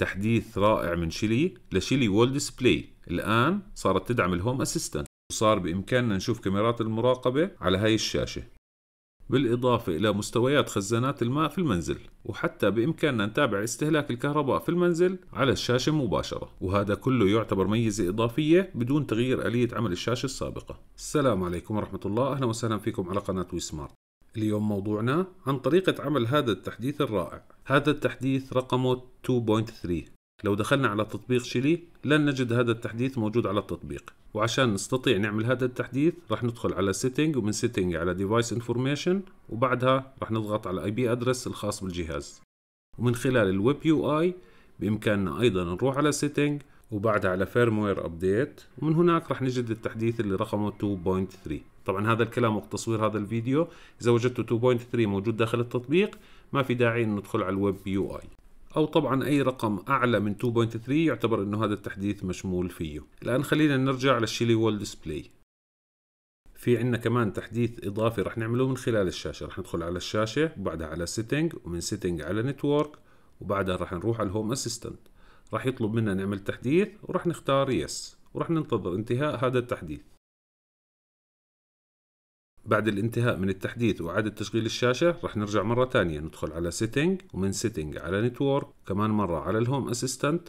تحديث رائع من شيلي لشيلي وول ديسبلاي الآن صارت تدعم الهوم أسيستنت وصار بإمكاننا نشوف كاميرات المراقبة على هاي الشاشة بالإضافة إلى مستويات خزانات الماء في المنزل وحتى بإمكاننا نتابع استهلاك الكهرباء في المنزل على الشاشة مباشرة وهذا كله يعتبر ميزة إضافية بدون تغيير آلية عمل الشاشة السابقة السلام عليكم ورحمة الله أهلا وسهلا فيكم على قناة ويسمارت اليوم موضوعنا عن طريقة عمل هذا التحديث الرائع هذا التحديث رقمه 2.3 لو دخلنا على تطبيق شيلي لن نجد هذا التحديث موجود على التطبيق وعشان نستطيع نعمل هذا التحديث راح ندخل على سيتنج ومن سيتنج على ديفايس انفورميشن وبعدها راح نضغط على اي بي ادرس الخاص بالجهاز ومن خلال الويب يو اي بامكاننا ايضا نروح على سيتنج وبعدها على فيرموير ابديت ومن هناك راح نجد التحديث اللي رقمه 2.3 طبعا هذا الكلام تصوير هذا الفيديو اذا وجدتوا 2.3 موجود داخل التطبيق ما في داعي انه ندخل على الويب يو اي او طبعا اي رقم اعلى من 2.3 يعتبر انه هذا التحديث مشمول فيه الان خلينا نرجع للشيلي وول ديسبلاي في عندنا كمان تحديث اضافي رح نعمله من خلال الشاشه رح ندخل على الشاشه وبعدها على سيتنج ومن سيتنج على نتورك وبعدها رح نروح على الهوم اسيستنت راح يطلب منا نعمل تحديث وراح نختار يس وراح ننتظر انتهاء هذا التحديث بعد الانتهاء من التحديث وإعادة تشغيل الشاشة راح نرجع مرة تانية ندخل على سيتنج ومن سيتنج على نتورك كمان مرة على الهوم اسيستنت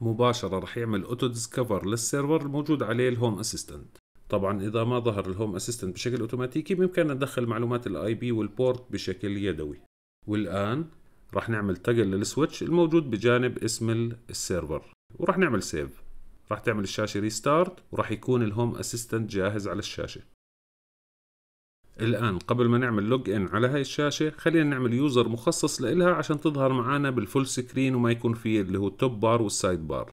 مباشرة راح يعمل اوتو ديسكفر للسيرفر الموجود عليه الهوم اسيستنت طبعا اذا ما ظهر الهوم اسيستنت بشكل اوتوماتيكي بامكاننا ندخل معلومات الاي بي والبورت بشكل يدوي والان راح نعمل تقل للسويتش الموجود بجانب اسم السيرفر وراح نعمل سيف راح تعمل الشاشة ريستارت وراح يكون الهوم اسيستنت جاهز على الشاشة الآن قبل ما نعمل لوج ان على هاي الشاشة خلينا نعمل يوزر مخصص لإلها عشان تظهر معانا بالفول سكرين وما يكون فيه اللي هو التوب بار والسايد بار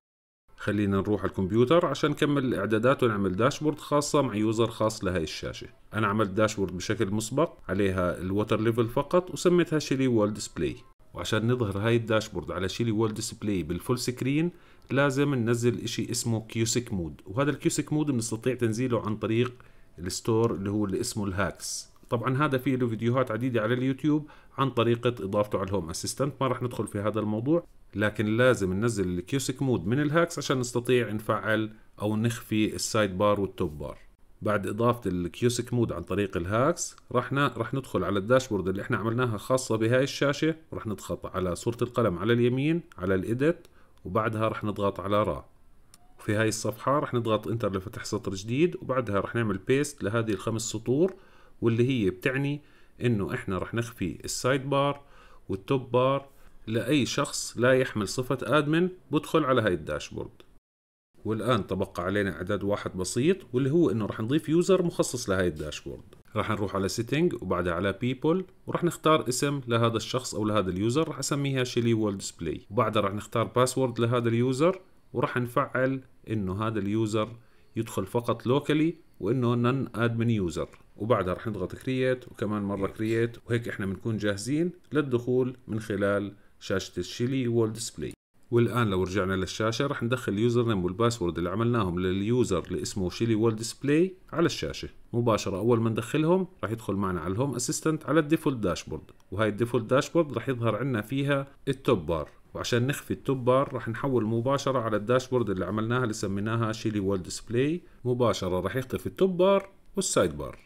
خلينا نروح على الكمبيوتر عشان نكمل الاعدادات ونعمل داشبورد خاصة مع يوزر خاص لهي الشاشة انا عملت داشبورد بشكل مسبق عليها الوتر ليفل فقط وسميتها شيلي وول ديسبلاي وعشان نظهر هاي الداشبورد على شيلي وول ديسبلاي بالفول سكرين لازم ننزل اشي اسمه كيوسك مود وهذا الكيوسك مود بنستطيع تنزيله عن طريق الستور اللي هو اللي اسمه الهاكس طبعا هذا فيه له فيديوهات عديدة على اليوتيوب عن طريقة إضافته على الهوم أسيستنت ما راح ندخل في هذا الموضوع لكن لازم ننزل الكيوسك مود من الهاكس عشان نستطيع نفعل أو نخفي السايد بار والتوب بار بعد إضافة الكيوسك مود عن طريق الهاكس رحنا رح ندخل على الداشبورد اللي احنا عملناها خاصة بهاي الشاشة ورح نضغط على صورة القلم على اليمين على الإيديت وبعدها رح نضغط على را وفي هاي الصفحة رح نضغط انتر لفتح سطر جديد وبعدها رح نعمل بيست لهذه الخمس سطور واللي هي بتعني انه احنا رح نخفي السايد بار والتوب بار لأي شخص لا يحمل صفة ادمن بدخل على هاي الداشبورد والآن تبقى علينا إعداد واحد بسيط واللي هو إنه رح نضيف يوزر مخصص لهي الداشبورد راح نروح على سيتنج وبعدها على بيبل وراح نختار اسم لهذا الشخص او لهذا اليوزر راح اسميها شيلي وورد ديسبلاي وبعدها راح نختار باسورد لهذا اليوزر وراح نفعل انه هذا اليوزر يدخل فقط لوكالي وانه نن ادمن يوزر وبعدها راح نضغط كرييت وكمان مره كرييت وهيك احنا بنكون جاهزين للدخول من خلال شاشه الشيلي وورد ديسبلاي والان لو رجعنا للشاشه راح ندخل اليوزر نيم والباسورد اللي عملناهم لليوزر اللي اسمه شيلي وول ديسبلاي على الشاشه مباشره اول ما ندخلهم راح يدخل معنا على الهوم اسيستنت على الديفولت داشبورد وهي الديفولت داشبورد راح يظهر عندنا فيها التوب بار وعشان نخفي التوب بار راح نحول مباشره على الداشبورد اللي عملناها اللي سميناها شيلي وول ديسبلاي مباشره راح يختفي التوب بار والسايد بار